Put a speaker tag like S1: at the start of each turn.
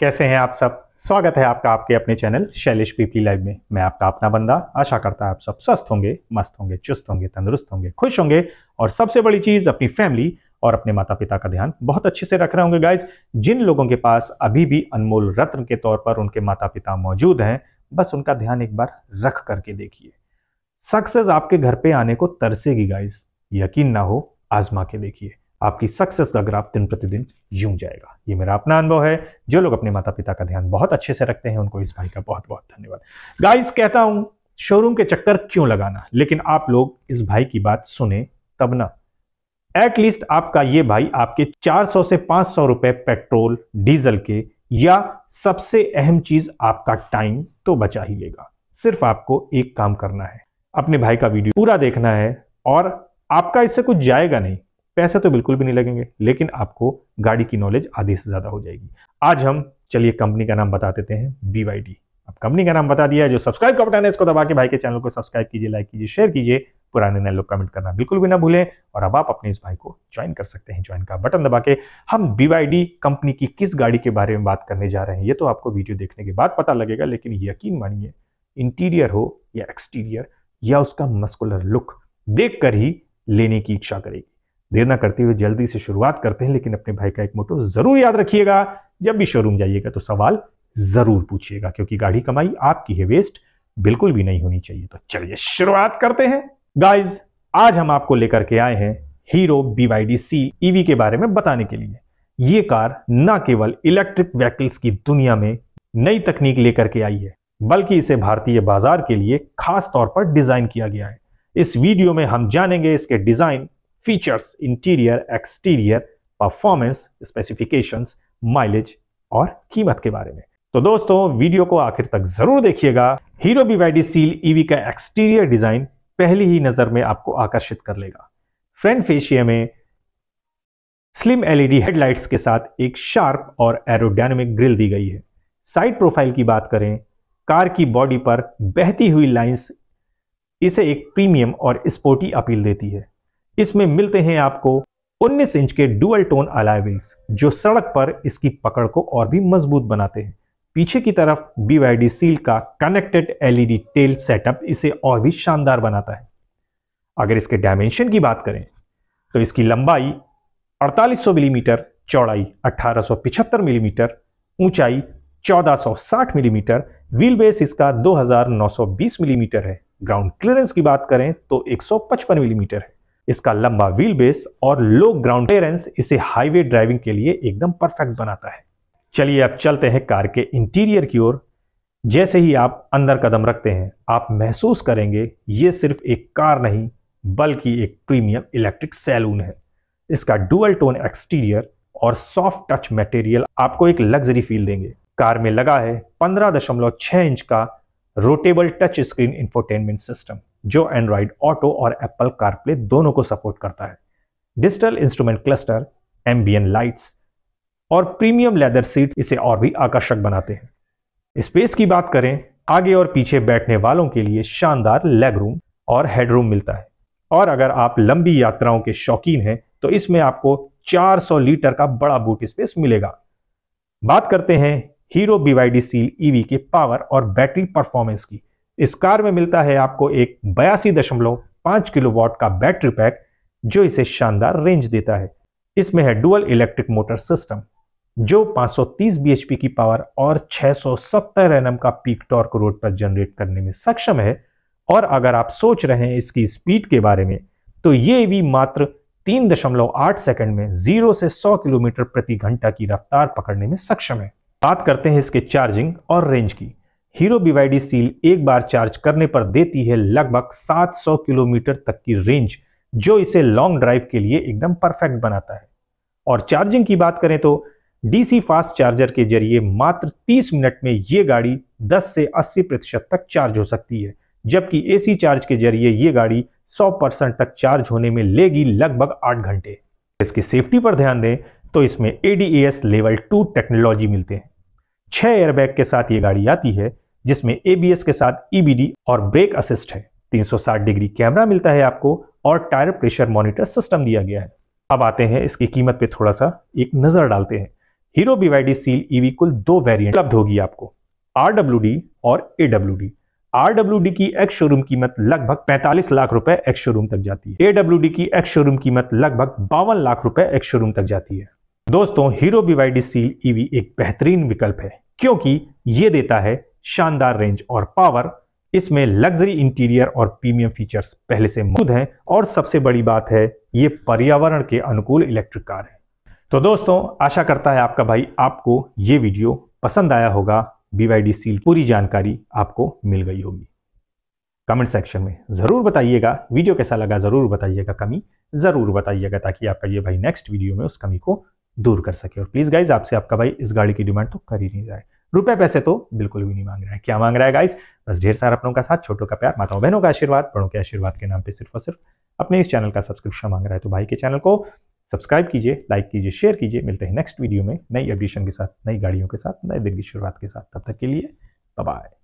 S1: कैसे हैं आप सब स्वागत है आपका आपके अपने चैनल शैलेश पीपली लाइव में मैं आपका अपना बंदा आशा करता है आप सब स्वस्थ होंगे मस्त होंगे चुस्त होंगे तंदुरुस्त होंगे खुश होंगे और सबसे बड़ी चीज़ अपनी फैमिली और अपने माता पिता का ध्यान बहुत अच्छे से रख रहे होंगे गाइज जिन लोगों के पास अभी भी अनमोल रत्न के तौर पर उनके माता पिता मौजूद हैं बस उनका ध्यान एक बार रख करके देखिए सक्सेस आपके घर पे आने को तरसेगी गाइज यकीन ना हो आजमा के देखिए आपकी सक्सेस का ग्राफ दिन प्रतिदिन यूं जाएगा ये मेरा अपना अनुभव है जो लोग अपने माता पिता का ध्यान बहुत अच्छे से रखते हैं उनको इस भाई का बहुत बहुत धन्यवाद गाइस कहता हूं शोरूम के चक्कर क्यों लगाना लेकिन आप लोग इस भाई की बात सुने तब ना एटलीस्ट आपका ये भाई आपके 400 से 500 रुपए पेट्रोल डीजल के या सबसे अहम चीज आपका टाइम तो बचा ही लेगा सिर्फ आपको एक काम करना है अपने भाई का वीडियो पूरा देखना है और आपका इससे कुछ जाएगा नहीं पैसे तो बिल्कुल भी नहीं लगेंगे लेकिन आपको गाड़ी की नॉलेज आधे से ज़्यादा हो जाएगी आज हम चलिए कंपनी का नाम बता देते हैं बी अब कंपनी का नाम बता दिया है जो सब्सक्राइब का बटन है इसको दबा के भाई के चैनल को सब्सक्राइब कीजिए लाइक कीजिए शेयर कीजिए पुराने नए लोग कमेंट करना बिल्कुल भी ना भूलें और अब आप अपने इस भाई को ज्वाइन कर सकते हैं ज्वाइन का बटन दबा के हम बीवाईडी कंपनी की किस गाड़ी के बारे में बात करने जा रहे हैं ये तो आपको वीडियो देखने के बाद पता लगेगा लेकिन यकीन मानिए इंटीरियर हो या एक्सटीरियर या उसका मस्कुलर लुक देख कर ही लेने की इच्छा करेगी देर ना करते हुए जल्दी से शुरुआत करते हैं लेकिन अपने भाई का एक मोटो जरूर याद रखिएगा जब भी शोरूम जाइएगा तो सवाल जरूर पूछिएगा क्योंकि गाड़ी कमाई आपकी है वेस्ट बिल्कुल भी नहीं होनी चाहिए तो चलिए शुरुआत करते हैं गाइज आज हम आपको लेकर के आए हैं हीरो बीवाईडी सी ईवी के बारे में बताने के लिए ये कार न केवल इलेक्ट्रिक व्हीकल्स की दुनिया में नई तकनीक लेकर के आई है बल्कि इसे भारतीय बाजार के लिए खास तौर पर डिजाइन किया गया है इस वीडियो में हम जानेंगे इसके design features interior exterior performance specifications mileage और कीमत के बारे में तो दोस्तों वीडियो को आखिर तक जरूर देखिएगा हीरो बीवाईडी सील ईवी का एक्सटीरियर डिजाइन पहली ही नजर में आपको आकर्षित कर लेगा फ्रंट फेशिया में स्लिम एलईडी हेडलाइट्स के साथ एक शार्प और एरोडायनामिक ग्रिल दी गई है साइड प्रोफाइल की बात करें कार की बॉडी पर बहती हुई लाइंस इसे एक प्रीमियम और स्पोर्टी अपील देती है इसमें मिलते हैं आपको 19 इंच के डुअल टोन अलाय व्हील्स जो सड़क पर इसकी पकड़ को और भी मजबूत बनाते हैं पीछे की तरफ बी सील का कनेक्टेड एलईडी टेल सेटअप इसे और भी शानदार बनाता है अगर इसके डायमेंशन की बात करें तो इसकी लंबाई 4800 मिलीमीटर चौड़ाई 1875 मिलीमीटर ऊंचाई 1460 मिलीमीटर व्हील बेस इसका 2920 मिलीमीटर है ग्राउंड क्लियरेंस की बात करें तो 155 मिलीमीटर है इसका लंबा व्हील बेस और लो ग्राउंड क्लियरेंस इसे हाईवे ड्राइविंग के लिए एकदम परफेक्ट बनाता है चलिए अब चलते हैं कार के इंटीरियर की ओर जैसे ही आप अंदर कदम रखते हैं आप महसूस करेंगे ये सिर्फ एक कार नहीं बल्कि एक प्रीमियम इलेक्ट्रिक सैलून है इसका डुअल टोन एक्सटीरियर और सॉफ्ट टच मटेरियल आपको एक लग्जरी फील देंगे कार में लगा है 15.6 इंच का rotatable touch screen infotainment system जो एंड्रॉयड ऑटो और एप्पल कारप्ले दोनों को सपोर्ट करता है digital instrument cluster ambient lights और प्रीमियम लेदर सीट इसे और भी आकर्षक बनाते हैं स्पेस की बात करें आगे और पीछे बैठने वालों के लिए शानदार लेग रूम और हेडरूम मिलता है और अगर आप लंबी यात्राओं के शौकीन हैं तो इसमें आपको 400 लीटर का बड़ा बूट स्पेस मिलेगा बात करते हैं हीरो बीवाईडी सील ईवी के पावर और बैटरी परफॉर्मेंस की इस कार में मिलता है आपको एक बयासी दशमलव पाँच किलोवाट का बैटरी पैक जो इसे शानदार रेंज देता है इसमें है डुअल इलेक्ट्रिक मोटर सिस्टम जो 530 bhp की पावर और 670 एनएम का पीक टॉर्क रोड पर जनरेट करने में सक्षम है और अगर आप सोच रहे हैं इसकी स्पीड के बारे में तो ये भी मात्र 3.8 सेकंड में 0 से 100 किलोमीटर प्रति घंटा की रफ्तार पकड़ने में सक्षम है बात करते हैं इसके चार्जिंग और रेंज की हीरो बीवाईडी सील एक बार चार्ज करने पर देती है लगभग 700 किलोमीटर तक की रेंज जो इसे लॉन्ग ड्राइव के लिए एकदम परफेक्ट बनाता है और चार्जिंग की बात करें तो डीसी फास्ट चार्जर के जरिए मात्र 30 मिनट में ये गाड़ी 10 से 80 प्रतिशत तक चार्ज हो सकती है जबकि एसी चार्ज के जरिए ये गाड़ी 100 परसेंट तक चार्ज होने में लेगी लगभग 8 घंटे इसकी सेफ्टी पर ध्यान दें तो इसमें ए लेवल टू टेक्नोलॉजी मिलते हैं छह एयरबैग के साथ ये गाड़ी आती है जिसमें एबीएस के साथ ई e और ब्रेक असिस्ट है 360 डिग्री कैमरा मिलता है आपको और टायर प्रेशर मॉनिटर सिस्टम दिया गया है अब आते हैं इसकी कीमत पे थोड़ा सा एक नज़र डालते हैं हीरो बीवाईडी सील ईवी कुल दो वेरिएंट उपलब्ध होगी आपको आर और ए डी की एक्स शोरूम कीमत लगभग 45 लाख रुपए एक्स शोरूम तक जाती है डी की एक्स शोरूम कीमत लगभग बावन लाख रुपए एक्स शोरूम तक जाती है दोस्तों हीरो बीवाईडी सील ईवी एक बेहतरीन विकल्प है क्योंकि ये देता है शानदार रेंज और पावर इसमें लग्जरी इंटीरियर और प्रीमियम फीचर्स पहले से मौजूद हैं और सबसे बड़ी बात है ये पर्यावरण के अनुकूल इलेक्ट्रिक कार है तो दोस्तों आशा करता है आपका भाई आपको ये वीडियो पसंद आया होगा बीवाईडी सील पूरी जानकारी आपको मिल गई होगी कमेंट सेक्शन में ज़रूर बताइएगा वीडियो कैसा लगा ज़रूर बताइएगा कमी ज़रूर बताइएगा ताकि आपका ये भाई नेक्स्ट वीडियो में उस कमी को दूर कर सके और प्लीज़ गाइज आपसे आपका भाई इस गाड़ी की डिमांड तो कर ही नहीं जाए रुपए पैसे तो बिल्कुल भी नहीं मांग रहा है क्या मांग रहा है गाइज बस ढेर सारा अपनों का साथ छोटों का प्यार माताओं बहनों का आशीर्वाद बड़ों के आशीर्वाद के नाम पर सिर्फ और सिर्फ अपने इस चैनल का सब्सक्रिप्शन मांग रहा है तो भाई के चैनल को सब्सक्राइब कीजिए लाइक कीजिए शेयर कीजिए मिलते हैं नेक्स्ट वीडियो में नई अपडेशन के साथ नई गाड़ियों के साथ नए दिन की शुरुआत के साथ तब तक के लिए बाय